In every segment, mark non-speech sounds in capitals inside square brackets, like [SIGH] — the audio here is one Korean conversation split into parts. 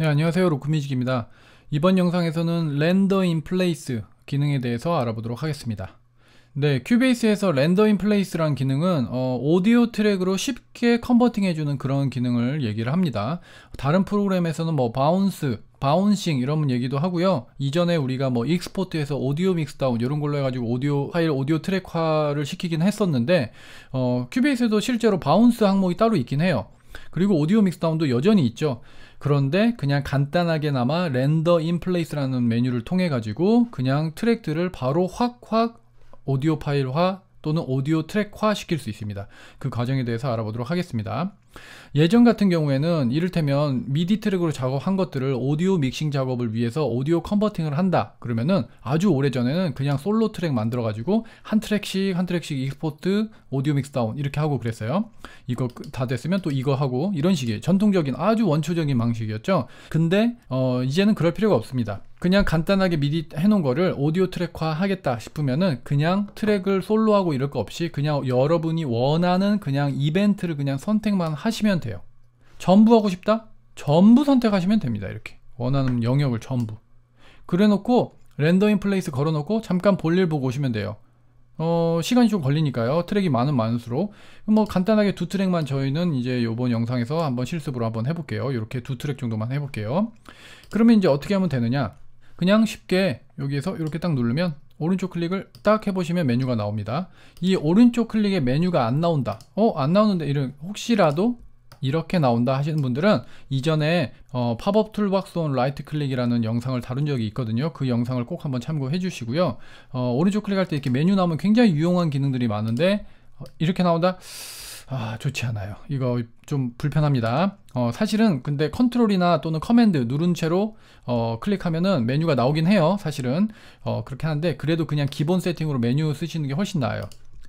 네, 안녕하세요. 로크뮤직입니다. 이번 영상에서는 렌더 인 플레이스 기능에 대해서 알아보도록 하겠습니다. 네, 큐베이스에서 렌더 인 플레이스란 기능은 어, 오디오 트랙으로 쉽게 컨버팅 해주는 그런 기능을 얘기를 합니다. 다른 프로그램에서는 뭐 바운스, 바운싱 이런 얘기도 하고요. 이전에 우리가 뭐 익스포트에서 오디오 믹스다운 이런 걸로 해가지고 오디오 파일 오디오 트랙화를 시키긴 했었는데 어, 큐베이스에도 실제로 바운스 항목이 따로 있긴 해요. 그리고 오디오 믹스다운도 여전히 있죠. 그런데 그냥 간단하게나마 렌더 인플레이스라는 메뉴를 통해 가지고 그냥 트랙들을 바로 확확 오디오 파일화 또는 오디오 트랙화 시킬 수 있습니다. 그 과정에 대해서 알아보도록 하겠습니다. 예전 같은 경우에는 이를테면 미디 트랙으로 작업한 것들을 오디오 믹싱 작업을 위해서 오디오 컨버팅을 한다. 그러면은 아주 오래전에는 그냥 솔로 트랙 만들어 가지고 한 트랙씩 한 트랙씩 익스포트 오디오 믹스 다운 이렇게 하고 그랬어요. 이거 다 됐으면 또 이거 하고 이런 식의 전통적인 아주 원초적인 방식이었죠. 근데 어 이제는 그럴 필요가 없습니다. 그냥 간단하게 미리 해놓은 거를 오디오 트랙화 하겠다 싶으면은 그냥 트랙을 솔로하고 이럴 거 없이 그냥 여러분이 원하는 그냥 이벤트를 그냥 선택만 하시면 돼요. 전부 하고 싶다? 전부 선택하시면 됩니다. 이렇게. 원하는 영역을 전부. 그래놓고 렌더인 플레이스 걸어놓고 잠깐 볼일 보고 오시면 돼요. 어, 시간이 좀 걸리니까요. 트랙이 많은 많을수록. 뭐 간단하게 두 트랙만 저희는 이제 요번 영상에서 한번 실습으로 한번 해볼게요. 이렇게 두 트랙 정도만 해볼게요. 그러면 이제 어떻게 하면 되느냐. 그냥 쉽게 여기에서 이렇게 딱 누르면 오른쪽 클릭을 딱 해보시면 메뉴가 나옵니다. 이 오른쪽 클릭에 메뉴가 안 나온다. 어? 안 나오는데 이런 혹시라도 이렇게 나온다 하시는 분들은 이전에 어, 팝업 툴박스 온 라이트 클릭이라는 영상을 다룬 적이 있거든요 그 영상을 꼭 한번 참고해 주시고요 어, 오른쪽 클릭할 때 이렇게 메뉴 나오면 굉장히 유용한 기능들이 많은데 어, 이렇게 나온다 아, 좋지 않아요. 이거 좀 불편합니다. 어, 사실은 근데 컨트롤이나 또는 커맨드 누른 채로 어, 클릭하면은 메뉴가 나오긴 해요. 사실은 어, 그렇게 하는데 그래도 그냥 기본 세팅으로 메뉴 쓰시는 게 훨씬 나아요.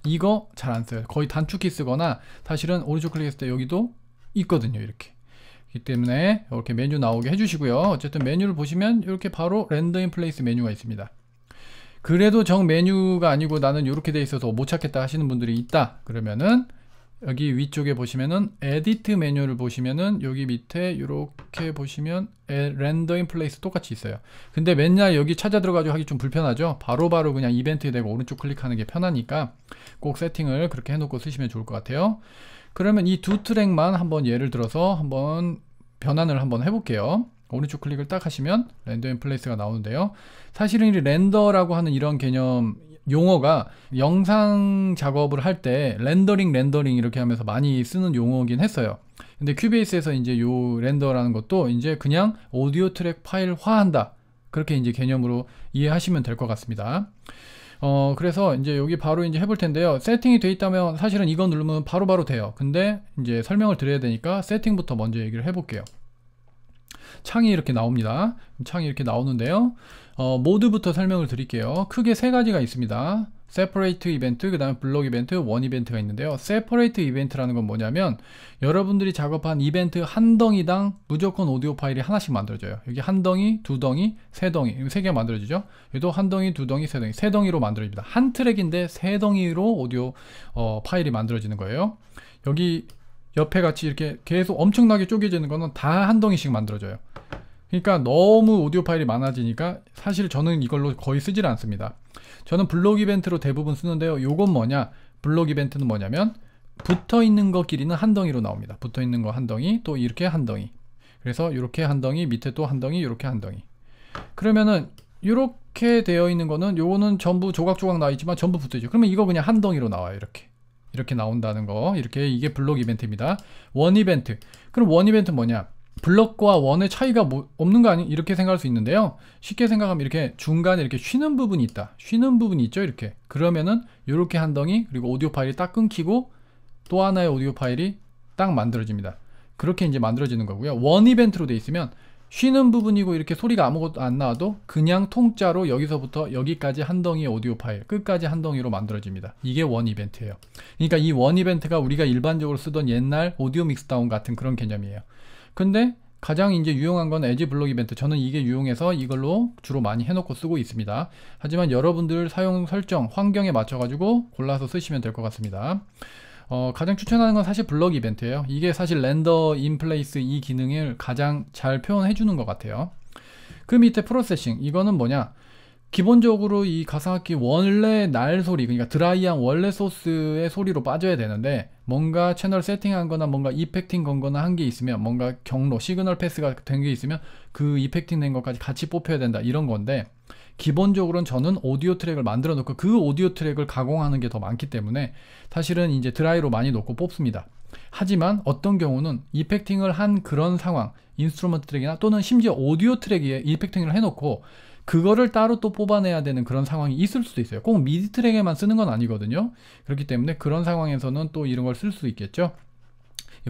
이거 잘 안 써요. 거의 단축키 쓰거나 사실은 오른쪽 클릭했을 때 여기도 있거든요. 이렇게. 이 때문에 이렇게 메뉴 나오게 해주시고요. 어쨌든 메뉴를 보시면 이렇게 바로 랜더 인 플레이스 메뉴가 있습니다. 그래도 정 메뉴가 아니고 나는 이렇게 돼 있어서 못 찾겠다 하시는 분들이 있다. 그러면은 여기 위쪽에 보시면은 에디트 메뉴를 보시면은 여기 밑에 이렇게 보시면 렌더 인 플레이스 똑같이 있어요 근데 맨날 여기 찾아 들어가지고 하기 좀 불편하죠 바로바로 바로 그냥 이벤트 되고 오른쪽 클릭하는 게 편하니까 꼭 세팅을 그렇게 해놓고 쓰시면 좋을 것 같아요 그러면 이 두 트랙만 한번 예를 들어서 한번 변환을 한번 해볼게요 오른쪽 클릭을 딱 하시면 렌더 인 플레이스가 나오는데요 사실은 이 렌더라고 하는 이런 개념 용어가 영상 작업을 할 때 렌더링 렌더링 이렇게 하면서 많이 쓰는 용어긴 했어요. 근데 큐베이스에서 이제 요 렌더라는 것도 이제 그냥 오디오 트랙 파일화한다. 그렇게 이제 개념으로 이해하시면 될 것 같습니다. 어, 그래서 이제 여기 바로 이제 해볼 텐데요. 세팅이 돼 있다면 사실은 이거 누르면 바로바로 바로 돼요. 근데 이제 설명을 드려야 되니까 세팅부터 먼저 얘기를 해볼게요. 창이 이렇게 나옵니다. 창이 이렇게 나오는데요. 어, 모드부터 설명을 드릴게요. 크게 세 가지가 있습니다. 세퍼레이트 이벤트, 그 다음에 블록 이벤트, 원 이벤트가 있는데요. 세퍼레이트 이벤트라는 건 뭐냐면 여러분들이 작업한 이벤트 한 덩이당 무조건 오디오 파일이 하나씩 만들어져요. 여기 한 덩이, 두 덩이, 세 덩이, 세개 만들어지죠. 여기도 한 덩이, 두 덩이, 세 덩이, 세 덩이로 만들어집니다. 한 트랙인데 세 덩이로 오디오 어, 파일이 만들어지는 거예요. 여기 옆에 같이 이렇게 계속 엄청나게 쪼개지는 거는 다 한 덩이씩 만들어져요. 그러니까 너무 오디오 파일이 많아지니까 사실 저는 이걸로 거의 쓰질 않습니다. 저는 블록 이벤트로 대부분 쓰는데요. 요건 뭐냐? 블록 이벤트는 뭐냐면 붙어 있는 것 길이는 한 덩이로 나옵니다. 붙어 있는 거 한 덩이, 또 이렇게 한 덩이. 그래서 이렇게 한 덩이, 밑에 또 한 덩이, 이렇게 한 덩이. 그러면은 이렇게 되어 있는 거는 요거는 전부 조각조각 나와 있지만 전부 붙어 있죠. 그러면 이거 그냥 한 덩이로 나와요. 이렇게. 이렇게 나온다는 거. 이렇게 이게 블록 이벤트입니다. 원 이벤트. 그럼 원 이벤트 뭐냐? 블럭과 원의 차이가 뭐 없는 거 아니? 이렇게 생각할 수 있는데요. 쉽게 생각하면 이렇게 중간에 이렇게 쉬는 부분이 있다. 쉬는 부분이 있죠. 이렇게. 그러면은 이렇게 한 덩이 그리고 오디오 파일이 딱 끊기고 또 하나의 오디오 파일이 딱 만들어집니다. 그렇게 이제 만들어지는 거고요. 원 이벤트로 돼 있으면 쉬는 부분이고 이렇게 소리가 아무것도 안 나와도 그냥 통짜로 여기서부터 여기까지 한 덩이의 오디오 파일 끝까지 한 덩이로 만들어집니다. 이게 원 이벤트예요. 그러니까 이 원 이벤트가 우리가 일반적으로 쓰던 옛날 오디오 믹스다운 같은 그런 개념이에요. 근데 가장 이제 유용한 건 에지 블록 이벤트. 저는 이게 유용해서 이걸로 주로 많이 해놓고 쓰고 있습니다. 하지만 여러분들 사용 설정, 환경에 맞춰가지고 골라서 쓰시면 될 것 같습니다. 어, 가장 추천하는 건 사실 블록 이벤트예요. 이게 사실 렌더 인플레이스 이 기능을 가장 잘 표현해 주는 것 같아요. 그 밑에 프로세싱, 이거는 뭐냐? 기본적으로 이 가상악기 원래 날 소리 그러니까 드라이한 원래 소스의 소리로 빠져야 되는데 뭔가 채널 세팅한 거나 뭔가 이펙팅 건 거나 한 게 있으면 뭔가 경로 시그널 패스가 된 게 있으면 그 이펙팅 된 것까지 같이 뽑혀야 된다 이런 건데 기본적으로는 저는 오디오 트랙을 만들어 놓고 그 오디오 트랙을 가공하는 게 더 많기 때문에 사실은 이제 드라이로 많이 놓고 뽑습니다 하지만 어떤 경우는 이펙팅을 한 그런 상황 인스트루먼트 트랙이나 또는 심지어 오디오 트랙에 이펙팅을 해놓고 그거를 따로 또 뽑아내야 되는 그런 상황이 있을 수도 있어요. 꼭 미드 트랙에만 쓰는 건 아니거든요. 그렇기 때문에 그런 상황에서는 또 이런 걸 쓸 수 있겠죠.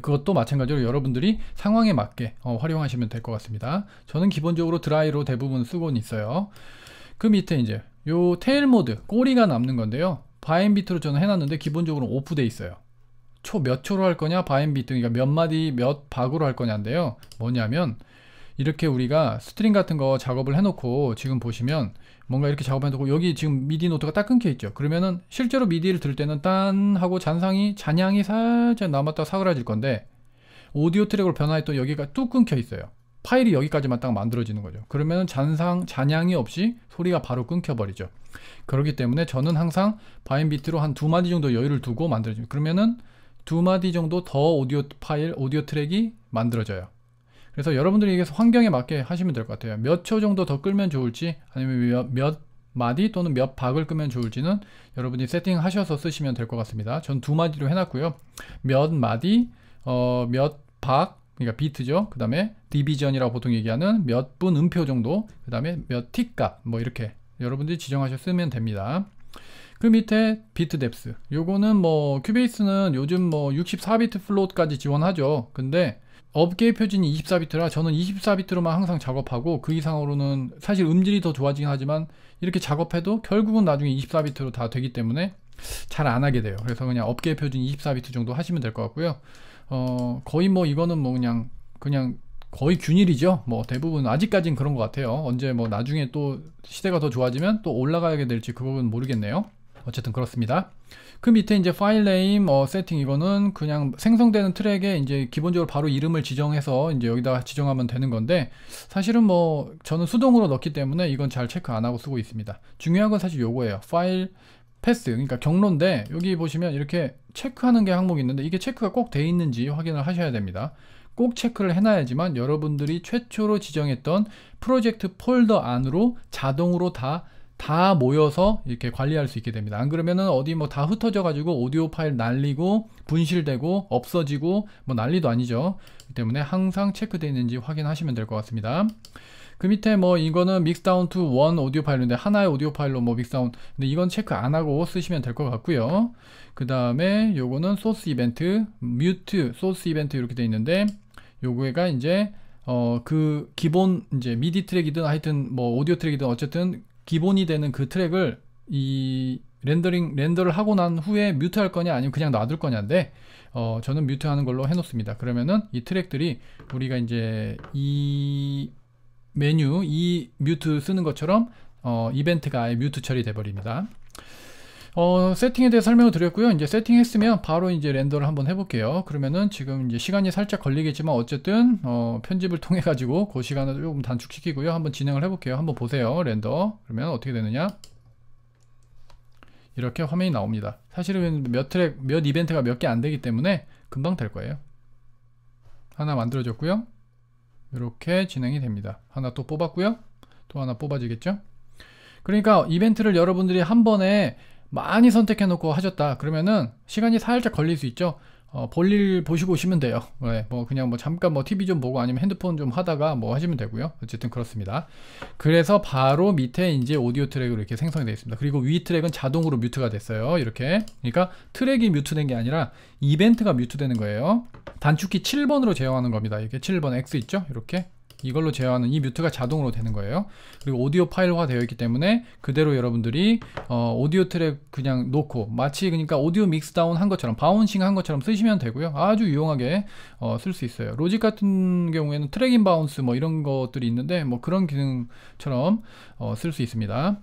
그것도 마찬가지로 여러분들이 상황에 맞게 어, 활용하시면 될 것 같습니다. 저는 기본적으로 드라이로 대부분 쓰곤 있어요. 그 밑에 이제 요 테일 모드 꼬리가 남는 건데요. 바인비트로 저는 해놨는데 기본적으로 오프돼 있어요. 초 몇 초로 할 거냐 바인비트 그러니까 몇 마디 몇 박으로 할 거냐인데요. 뭐냐면 이렇게 우리가 스트링 같은 거 작업을 해놓고 지금 보시면 뭔가 이렇게 작업해놓고 여기 지금 미디 노트가 딱 끊겨 있죠. 그러면은 실제로 미디를 들을 때는 딴 하고 잔상이 잔향이 살짝 남았다 사그라질 건데 오디오 트랙으로 변화했던 여기가 뚝 끊겨 있어요. 파일이 여기까지만 딱 만들어지는 거죠. 그러면 은 잔상, 잔향이 없이 소리가 바로 끊겨버리죠. 그렇기 때문에 저는 항상 바인비트로 한 두 마디 정도 여유를 두고 만들어줍니다. 그러면은 두 마디 정도 더 오디오 파일, 오디오 트랙이 만들어져요. 그래서 여러분들이 이게 환경에 맞게 하시면 될 것 같아요. 몇 초 정도 더 끌면 좋을지 아니면 몇, 몇 마디 또는 몇 박을 끄면 좋을지는 여러분이 세팅하셔서 쓰시면 될 것 같습니다. 전 두 마디로 해놨고요. 몇 마디, 어, 몇 박, 그러니까 비트죠. 그 다음에 디비전이라고 보통 얘기하는 몇 분 음표 정도, 그 다음에 몇 틱값, 뭐 이렇게 여러분들이 지정하셔 쓰면 됩니다. 그 밑에 비트 뎁스. 요거는 뭐 큐베이스는 요즘 뭐 64비트 플롯까지 지원하죠. 근데 업계의 표준이 24비트라 저는 24비트로만 항상 작업하고 그 이상으로는 사실 음질이 더 좋아지긴 하지만 이렇게 작업해도 결국은 나중에 24비트로 다 되기 때문에 잘 안 하게 돼요. 그래서 그냥 업계 의 표준 24비트 정도 하시면 될 것 같고요. 어, 거의 뭐 이거는 뭐 그냥 그냥 거의 균일이죠. 뭐 대부분 아직까진 그런 것 같아요. 언제 뭐 나중에 또 시대가 더 좋아지면 또 올라가게 될지 그건 모르겠네요. 어쨌든 그렇습니다. 그 밑에 이제 파일 네임 어, 세팅 이거는 그냥 생성되는 트랙에 이제 기본적으로 바로 이름을 지정해서 이제 여기다가 지정하면 되는 건데 사실은 뭐 저는 수동으로 넣기 때문에 이건 잘 체크 안 하고 쓰고 있습니다. 중요한 건 사실 요거예요. 파일 패스 그러니까 경로인데 여기 보시면 이렇게 체크하는 게 항목이 있는데 이게 체크가 꼭 돼 있는지 확인을 하셔야 됩니다. 꼭 체크를 해놔야지만 여러분들이 최초로 지정했던 프로젝트 폴더 안으로 자동으로 다다 모여서 이렇게 관리할 수 있게 됩니다. 안 그러면은 어디 뭐 다 흩어져 가지고 오디오 파일 날리고 분실되고 없어지고 뭐 난리도 아니죠. 때문에 항상 체크되어 있는지 확인하시면 될 것 같습니다. 그 밑에 뭐 이거는 믹스다운 투 원 오디오 파일인데 하나의 오디오 파일로 뭐 믹스다운 근데 이건 체크 안 하고 쓰시면 될 것 같고요. 그 다음에 요거는 소스 이벤트 뮤트 소스 이벤트 이렇게 돼 있는데 요거가 이제 어 그 기본 이제 미디 트랙이든 하여튼 뭐 오디오 트랙이든 어쨌든 기본이 되는 그 트랙을 이 렌더링 렌더를 하고 난 후에 뮤트할 거냐 아니면 그냥 놔둘 거냐인데 어, 저는 뮤트하는 걸로 해놓습니다. 그러면은 이 트랙들이 우리가 이제 이 메뉴 이 뮤트 쓰는 것처럼 어, 이벤트가 아예 뮤트 처리돼 버립니다. 어, 세팅에 대해 설명을 드렸고요. 이제 세팅했으면 바로 이제 렌더를 한번 해볼게요. 그러면은 지금 이제 시간이 살짝 걸리겠지만 어쨌든 어, 편집을 [LAUGHS] 통해 가지고 그 시간을 조금 단축시키고요. 한번 진행을 해볼게요. 한번 보세요. 렌더. 그러면 어떻게 되느냐? 이렇게 화면이 나옵니다. 사실은 몇 트랙, 몇 이벤트가 몇 개 안 되기 때문에 금방 될 거예요. 하나 만들어졌고요. 이렇게 진행이 됩니다. 하나 또 뽑았고요. 또 하나 뽑아지겠죠? 그러니까 이벤트를 여러분들이 한 번에 많이 선택해 놓고 하셨다 그러면은 시간이 살짝 걸릴 수 있죠 어, 볼일 보시고 오시면 돼요 네, 뭐 그냥 뭐 잠깐 뭐 TV 좀 보고 아니면 핸드폰 좀 하다가 뭐 하시면 되고요 어쨌든 그렇습니다 그래서 바로 밑에 이제 오디오 트랙으로 이렇게 생성이 되어 있습니다 그리고 위 트랙은 자동으로 뮤트가 됐어요 이렇게 그러니까 트랙이 뮤트된 게 아니라 이벤트가 뮤트되는 거예요 단축키 7번으로 제어하는 겁니다 이게 렇 7번 X 있죠 이렇게 이걸로 제어하는 이 뮤트가 자동으로 되는 거예요. 그리고 오디오 파일화 되어 있기 때문에 그대로 여러분들이 어, 오디오 트랙 그냥 놓고 마치 그러니까 오디오 믹스 다운 한 것처럼 바운싱 한 것처럼 쓰시면 되고요. 아주 유용하게 어, 쓸 수 있어요. 로직 같은 경우에는 트랙 인 바운스 뭐 이런 것들이 있는데 뭐 그런 기능처럼 어, 쓸 수 있습니다.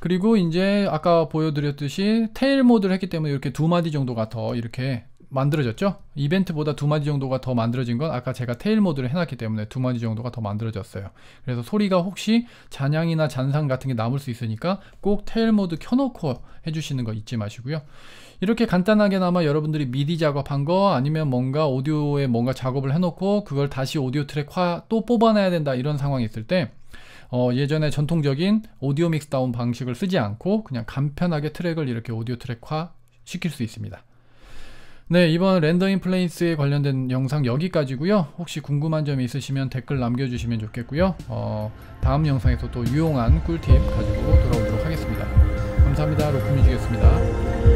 그리고 이제 아까 보여드렸듯이 테일 모드를 했기 때문에 이렇게 두 마디 정도가 더 이렇게 만들어졌죠? 이벤트보다 두 마디 정도가 더 만들어진 건 아까 제가 테일 모드를 해놨기 때문에 두 마디 정도가 더 만들어졌어요. 그래서 소리가 혹시 잔향이나 잔상 같은 게 남을 수 있으니까 꼭 테일 모드 켜놓고 해주시는 거 잊지 마시고요. 이렇게 간단하게나마 여러분들이 미디 작업한 거 아니면 뭔가 오디오에 뭔가 작업을 해놓고 그걸 다시 오디오 트랙화 또 뽑아내야 된다 이런 상황이 있을 때 어, 예전에 전통적인 오디오 믹스 다운 방식을 쓰지 않고 그냥 간편하게 트랙을 이렇게 오디오 트랙화 시킬 수 있습니다. 네, 이번 랜더 인플레이스에 관련된 영상 여기까지고요. 혹시 궁금한 점이 있으시면 댓글 남겨주시면 좋겠고요. 어, 다음 영상에서 또 유용한 꿀팁 가지고 돌아오도록 하겠습니다. 감사합니다. 로프뮤직이었습니다.